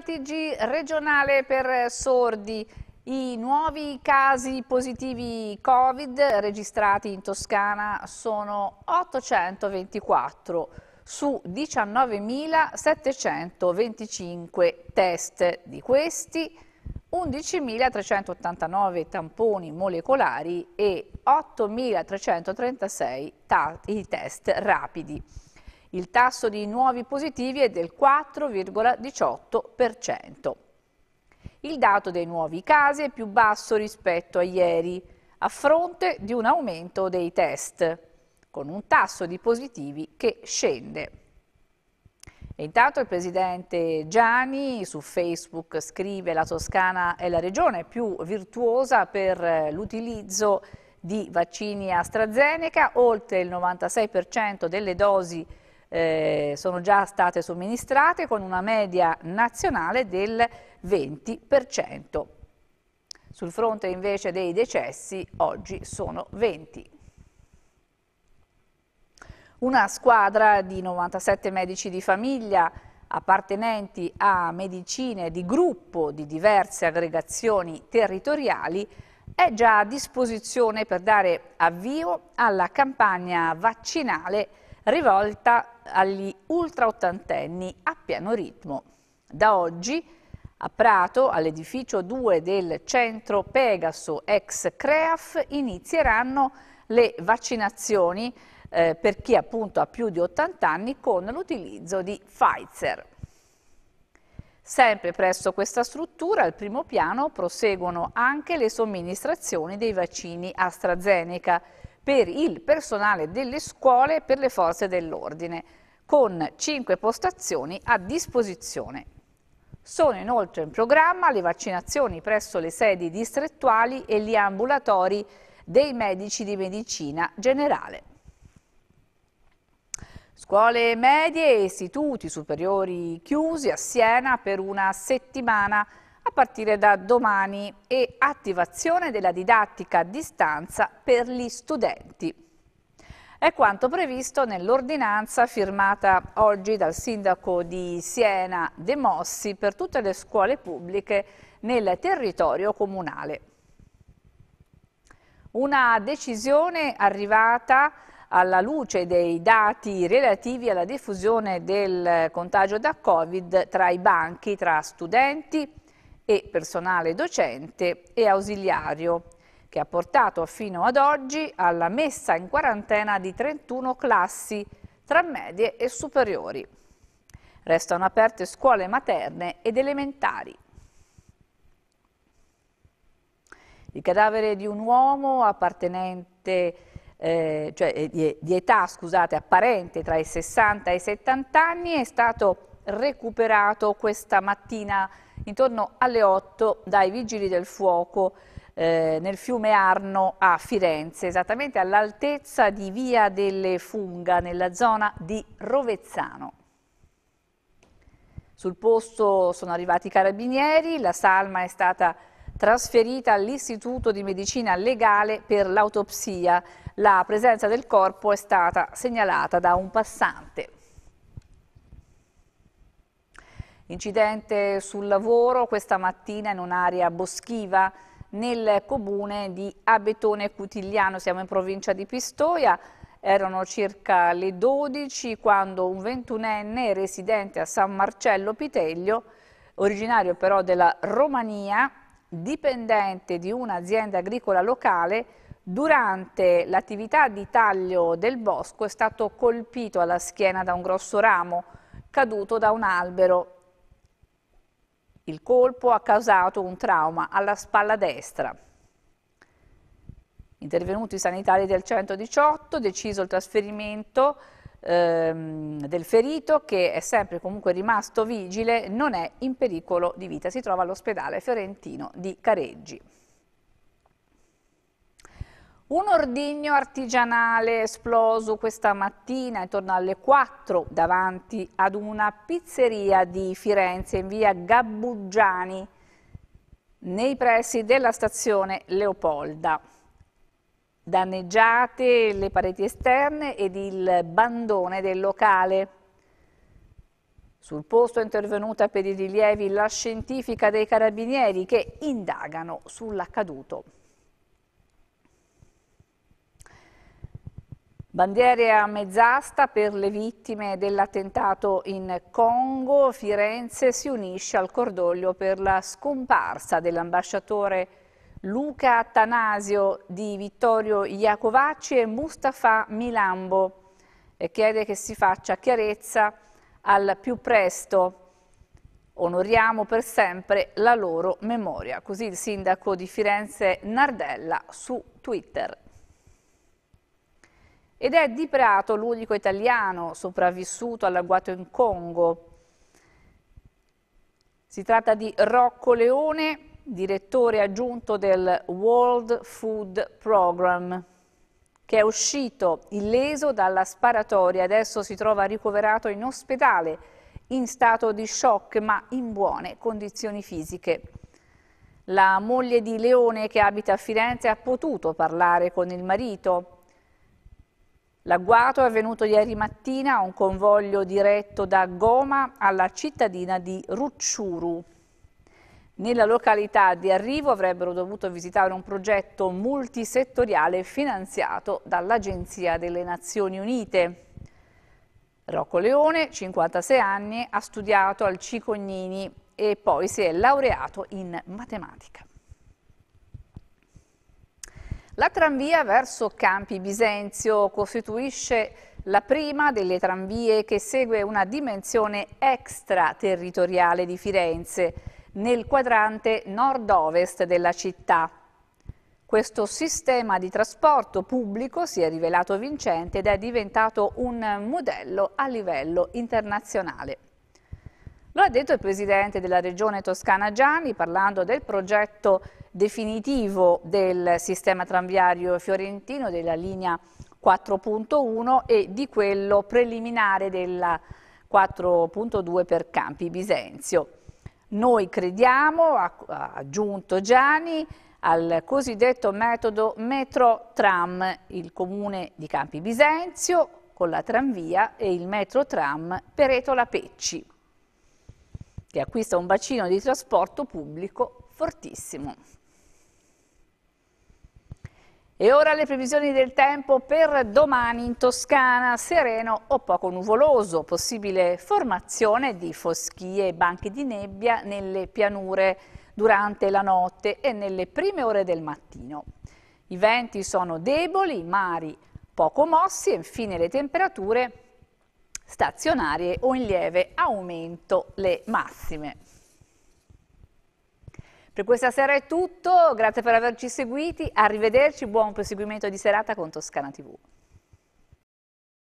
TG regionale per sordi. I nuovi casi positivi Covid registrati in Toscana sono 824 su 19.725 test. Di questi 11.389 tamponi molecolari e 8.336 i test rapidi. Il tasso di nuovi positivi è del 4,18%. Il dato dei nuovi casi è più basso rispetto a ieri, a fronte di un aumento dei test, con un tasso di positivi che scende. E intanto il presidente Gianni su Facebook scrive la Toscana è la regione più virtuosa per eh, l'utilizzo di vaccini AstraZeneca, oltre il 96% delle dosi eh, sono già state somministrate con una media nazionale del 20%. Sul fronte invece dei decessi oggi sono 20. Una squadra di 97 medici di famiglia appartenenti a medicine di gruppo di diverse aggregazioni territoriali è già a disposizione per dare avvio alla campagna vaccinale rivolta agli ultra ottantenni a pieno ritmo. Da oggi a Prato, all'edificio 2 del centro Pegaso ex CREAF, inizieranno le vaccinazioni eh, per chi appunto ha più di 80 anni con l'utilizzo di Pfizer. Sempre presso questa struttura, al primo piano, proseguono anche le somministrazioni dei vaccini AstraZeneca, per il personale delle scuole e per le forze dell'ordine, con cinque postazioni a disposizione. Sono inoltre in programma le vaccinazioni presso le sedi distrettuali e gli ambulatori dei medici di medicina generale. Scuole medie e istituti superiori chiusi a Siena per una settimana a partire da domani e attivazione della didattica a distanza per gli studenti. È quanto previsto nell'ordinanza firmata oggi dal sindaco di Siena De Mossi per tutte le scuole pubbliche nel territorio comunale. Una decisione arrivata alla luce dei dati relativi alla diffusione del contagio da Covid tra i banchi, tra studenti, e personale docente e ausiliario, che ha portato fino ad oggi alla messa in quarantena di 31 classi tra medie e superiori. Restano aperte scuole materne ed elementari. Il cadavere di un uomo appartenente, eh, cioè eh, di, di età scusate, apparente tra i 60 e i 70 anni è stato recuperato questa mattina intorno alle 8 dai Vigili del Fuoco eh, nel fiume Arno a Firenze, esattamente all'altezza di Via delle Funga, nella zona di Rovezzano. Sul posto sono arrivati i carabinieri, la salma è stata trasferita all'Istituto di Medicina Legale per l'autopsia. La presenza del corpo è stata segnalata da un passante. Incidente sul lavoro questa mattina in un'area boschiva nel comune di Abetone Cutigliano, siamo in provincia di Pistoia. Erano circa le 12 quando un 21enne residente a San Marcello Piteglio, originario però della Romania, dipendente di un'azienda agricola locale, durante l'attività di taglio del bosco è stato colpito alla schiena da un grosso ramo caduto da un albero il colpo ha causato un trauma alla spalla destra. Intervenuti i sanitari del 118, deciso il trasferimento ehm, del ferito che è sempre comunque rimasto vigile, non è in pericolo di vita, si trova all'ospedale Fiorentino di Careggi. Un ordigno artigianale esploso questa mattina intorno alle 4 davanti ad una pizzeria di Firenze in via Gabbugiani nei pressi della stazione Leopolda. Danneggiate le pareti esterne ed il bandone del locale. Sul posto è intervenuta per i rilievi la scientifica dei carabinieri che indagano sull'accaduto. Bandiere a mezz'asta per le vittime dell'attentato in Congo. Firenze si unisce al cordoglio per la scomparsa dell'ambasciatore Luca Attanasio di Vittorio Iacovacci e Mustafa Milambo e chiede che si faccia chiarezza al più presto. Onoriamo per sempre la loro memoria. Così il sindaco di Firenze Nardella su Twitter. Ed è Di Prato l'unico italiano sopravvissuto all'agguato in Congo. Si tratta di Rocco Leone, direttore aggiunto del World Food Program, che è uscito illeso dalla sparatoria. Adesso si trova ricoverato in ospedale in stato di shock ma in buone condizioni fisiche. La moglie di Leone che abita a Firenze ha potuto parlare con il marito L'agguato è avvenuto ieri mattina a un convoglio diretto da Goma alla cittadina di Rucciuru. Nella località di arrivo avrebbero dovuto visitare un progetto multisettoriale finanziato dall'Agenzia delle Nazioni Unite. Rocco Leone, 56 anni, ha studiato al Cicognini e poi si è laureato in matematica. La tranvia verso Campi Bisenzio costituisce la prima delle tranvie che segue una dimensione extraterritoriale di Firenze, nel quadrante nord-ovest della città. Questo sistema di trasporto pubblico si è rivelato vincente ed è diventato un modello a livello internazionale. Lo ha detto il presidente della regione toscana Gianni parlando del progetto definitivo del sistema tranviario fiorentino, della linea 4.1 e di quello preliminare della 4.2 per Campi Bisenzio. Noi crediamo, ha aggiunto Gianni, al cosiddetto metodo metro-tram, il comune di Campi Bisenzio con la tranvia e il metro-tram Peretola-Pecci, che acquista un bacino di trasporto pubblico fortissimo. E ora le previsioni del tempo per domani in Toscana, sereno o poco nuvoloso, possibile formazione di foschie e banchi di nebbia nelle pianure durante la notte e nelle prime ore del mattino. I venti sono deboli, i mari poco mossi e infine le temperature stazionarie o in lieve aumento le massime. Per questa sera è tutto, grazie per averci seguiti, arrivederci, buon proseguimento di serata con Toscana TV.